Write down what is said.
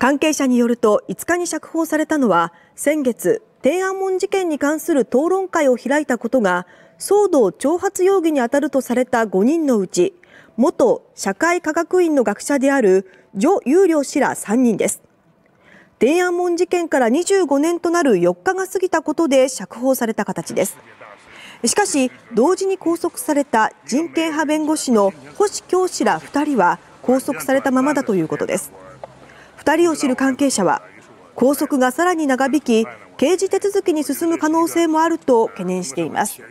関係者によると5日に釈放されたのは先月天安門事件に関する討論会を開いたことが騒動挑発容疑に当たるとされた5人のうち元社会科学院の学者である徐有良氏ら3人です天安門事件から25年となる4日が過ぎたことで釈放された形ですしかし同時に拘束された人権派弁護士の星京氏ら2人は拘束されたままだということですを知る関係者は拘束がさらに長引き刑事手続きに進む可能性もあると懸念しています。